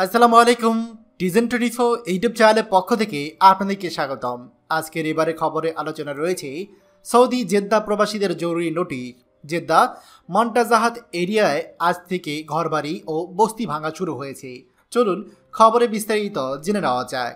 আসসালামু আলাইকুম ডিজেন twenty four YouTube চ্যানেলের পক্ষ থেকে আপনাদেরকে স্বাগতম আজকের এবারে খবরে আলোচনা রয়েছে সৌদি জেদ্দা প্রবাসীদের জরুরি নোটিশ জেদ্দা মন্টাজাহাত এরিয়ায় আজ থেকে ঘরবাড়ি ও বস্তি ভাঙা শুরু হয়েছে চলুন খবরে বিস্তারিত জেনে নেওয়া যায়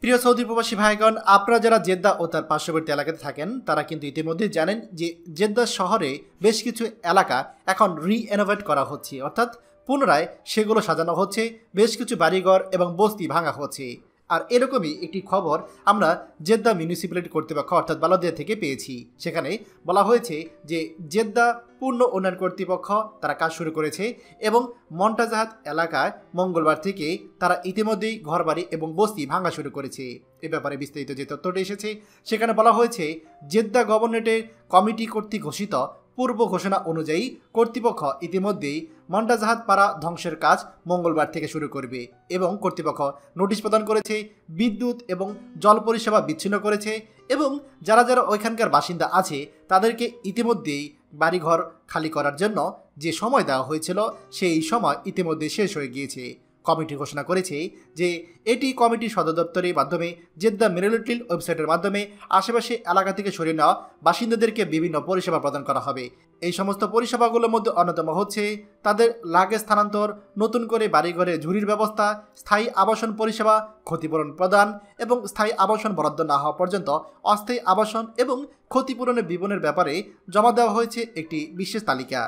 প্রিয় সৌদি প্রবাসী ভাইগণ আপনারা যারা জেদ্দা ও তার পার্শ্ববর্তী এলাকাতে থাকেন তারা কিন্তু ইতিমধ্যে জানেন যে জেদ্দা শহরে বেশ কিছু এলাকা এখন রিএনোভেট করা হচ্ছে অর্থাৎ পুনরায় সেগুলো সাজানো হচ্ছে বেশ কিছু বাড়িঘর এবং বস্তি ভাঙা হচ্ছে আর এরকমই একটি খবর আমরা জেদ্দা মিউনিসিপ্যালিটি কর্তৃপক্ষ অর্থাৎ বালদিয়া থেকে পেয়েছি সেখানে বলা হয়েছে যে জেদ্দা পূর্ণ উন্নয়ন কর্তৃপক্ষ তারা কাজ শুরু করেছে এবং মন্টাজাহাত এলাকায় মঙ্গলবার থেকে তারা ইতিমধ্যেই ঘরবাড়ি এবং বস্তি ভাঙা শুরু করেছে এ ব্যাপারে বিস্তারিত যে তথ্যটি এসেছে সেখানে বলা হয়েছে জেদ্দা গভর্নরেটের কমিটি কর্তৃক ঘোষিত পূর্ব ঘোষণা অনুযায়ী কর্তৃপক্ষ ইতিমধ্যেই মন্ডাজাহাত পাড়া ধ্বংসের কাজ মঙ্গলবার থেকে শুরু করবে এবং কর্তৃপক্ষ নোটিশ প্রদান করেছে বিদ্যুৎ এবং জল পরিষেবা বিচ্ছিন্ন করেছে এবং যারা যারা ওইখানকার বাসিন্দা আছে তাদেরকে ইতিমধ্যেই বাড়িঘর খালি করার জন্য যে সময় দেওয়া হয়েছিল সেই সময় ইতিমধ্যে শেষ হয়ে গিয়েছে কমিটি ঘোষণা করেছে যে এটি কমিটি সদর দপ্তরের মাধ্যমে জেদ্দা মেরিলিটিল ওয়েবসাইটের মাধ্যমে আশেপাশে এলাকা থেকে সরিয়ে নেওয়া বাসিন্দাদেরকে বিভিন্ন পরিষেবা প্রদান করা হবে এই সমস্ত পরিষেবাগুলোর মধ্যে অন্যতম হচ্ছে তাদের লাগে স্থানান্তর নতুন করে বাড়িঘরে ঝুড়ির ব্যবস্থা স্থায়ী আবাসন পরিষেবা ক্ষতিপূরণ প্রদান এবং স্থায়ী আবাসন বরাদ্দ না হওয়া পর্যন্ত অস্থায়ী আবাসন এবং ক্ষতিপূরণের বিবরণের ব্যাপারে জমা দেওয়া হয়েছে একটি বিশেষ তালিকা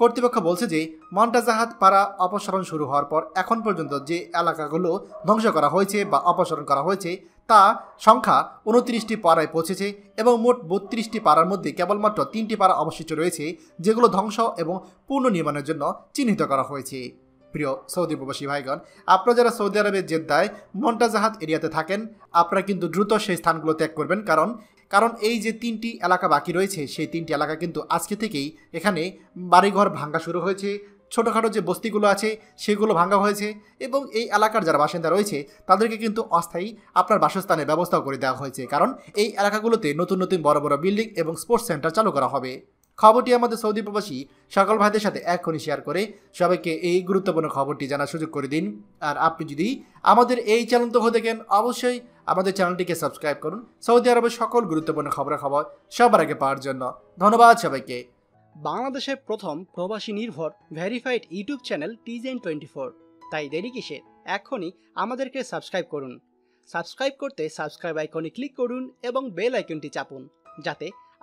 কর্তৃপক্ষ বলছে যে মন্টাজাহাত পাড়া অপসারণ শুরু হওয়ার পর এখন পর্যন্ত যে এলাকাগুলো ধ্বংস করা হয়েছে বা অপসারণ করা হয়েছে তা সংখ্যা উনত্রিশটি পাড়ায় পৌঁছেছে এবং মোট বত্রিশটি পাড়ার মধ্যে কেবলমাত্র তিনটি পাড়া অবশিষ্ট রয়েছে যেগুলো ধ্বংস এবং পুনর্নির্মাণের জন্য চিহ্নিত করা হয়েছে প্রিয় সৌদি প্রবাসী ভাইগণ আপনারা যারা সৌদি আরবের জেদ্দায় মন্টাজাহাত এরিয়াতে থাকেন আপনারা কিন্তু দ্রুত সেই স্থানগুলো ত্যাগ করবেন কারণ কারণ এই যে তিনটি এলাকা বাকি রয়েছে সেই তিনটি এলাকা কিন্তু আজকে থেকেই এখানে বাড়িঘর ভাঙ্গা শুরু হয়েছে ছোটোখাটো যে বস্তিগুলো আছে সেগুলো ভাঙ্গা হয়েছে এবং এই এলাকার যারা বাসিন্দা রয়েছে তাদেরকে কিন্তু অস্থায়ী আপনার বাসস্থানের ব্যবস্থাও করে দেওয়া হয়েছে কারণ এই এলাকাগুলোতে নতুন নতুন বড় বড় বিল্ডিং এবং স্পোর্টস সেন্টার চালু করা হবে খবরটি আমাদের সৌদি প্রবাসী সকল ভাইদের সাথে এখনই শেয়ার করে সবাইকে এই গুরুত্বপূর্ণ খবরটি জানার সুযোগ করে দিন আর আপনি যদি আমাদের এই চ্যানেল তো দেখেন অবশ্যই আমাদের চ্যানেলটিকে সাবস্ক্রাইব করুন সৌদি আরবের সকল গুরুত্বপূর্ণ খবর সবার আগে পাওয়ার জন্য ধন্যবাদ সবাইকে বাংলাদেশের প্রথম প্রবাসী নির্ভর ভেরিফাইড ইউটিউব চ্যানেল টিজেন টোয়েন্টি ফোর তাই দেরি কিসে এখনই আমাদেরকে সাবস্ক্রাইব করুন সাবস্ক্রাইব করতে সাবস্ক্রাইব আইকনে ক্লিক করুন এবং বেল আইকনটি চাপুন যাতে